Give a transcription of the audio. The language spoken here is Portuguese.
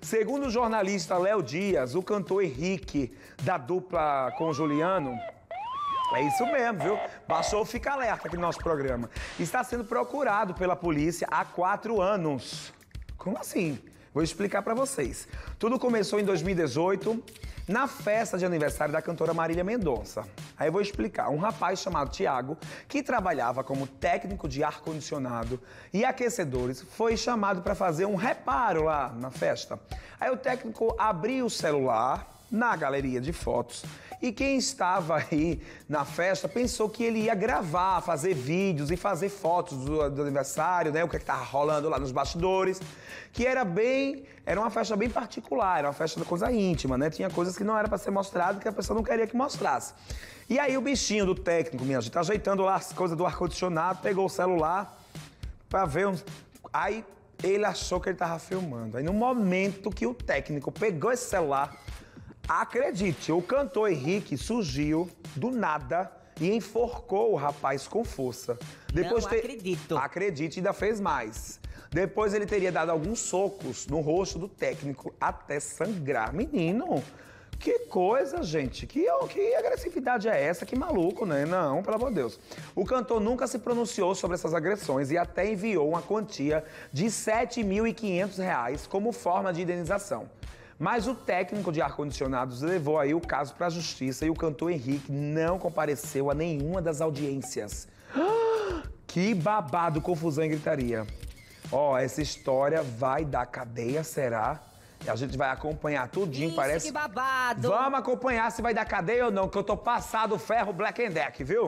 Segundo o jornalista Léo Dias, o cantor Henrique, da dupla com Juliano, é isso mesmo, viu? Baixou Fica Alerta aqui no nosso programa. Está sendo procurado pela polícia há quatro anos. Como assim? Vou explicar para vocês. Tudo começou em 2018, na festa de aniversário da cantora Marília Mendonça. Aí eu vou explicar. Um rapaz chamado Tiago, que trabalhava como técnico de ar-condicionado e aquecedores, foi chamado para fazer um reparo lá na festa. Aí o técnico abriu o celular na galeria de fotos. E quem estava aí na festa pensou que ele ia gravar, fazer vídeos e fazer fotos do, do aniversário, né? O que é estava rolando lá nos bastidores. Que era bem. Era uma festa bem particular, era uma festa de coisa íntima, né? Tinha coisas que não era para ser mostrado que a pessoa não queria que mostrasse. E aí o bichinho do técnico, minha gente, tá ajeitando lá as coisas do ar-condicionado, pegou o celular para ver uns. Aí ele achou que ele tava filmando. Aí no momento que o técnico pegou esse celular, Acredite, o cantor Henrique surgiu do nada e enforcou o rapaz com força. Depois Não ter... acredito. Acredite, ainda fez mais. Depois ele teria dado alguns socos no rosto do técnico até sangrar. Menino, que coisa, gente. Que, oh, que agressividade é essa? Que maluco, né? Não, pelo amor de Deus. O cantor nunca se pronunciou sobre essas agressões e até enviou uma quantia de R$ 7.500 como forma de indenização. Mas o técnico de ar-condicionados levou aí o caso para a justiça e o cantor Henrique não compareceu a nenhuma das audiências. Que babado, confusão e gritaria. Ó, oh, essa história vai dar cadeia, será? A gente vai acompanhar tudinho, Isso, parece. Que babado! Vamos acompanhar se vai dar cadeia ou não, que eu tô passado ferro Black and Deck, viu?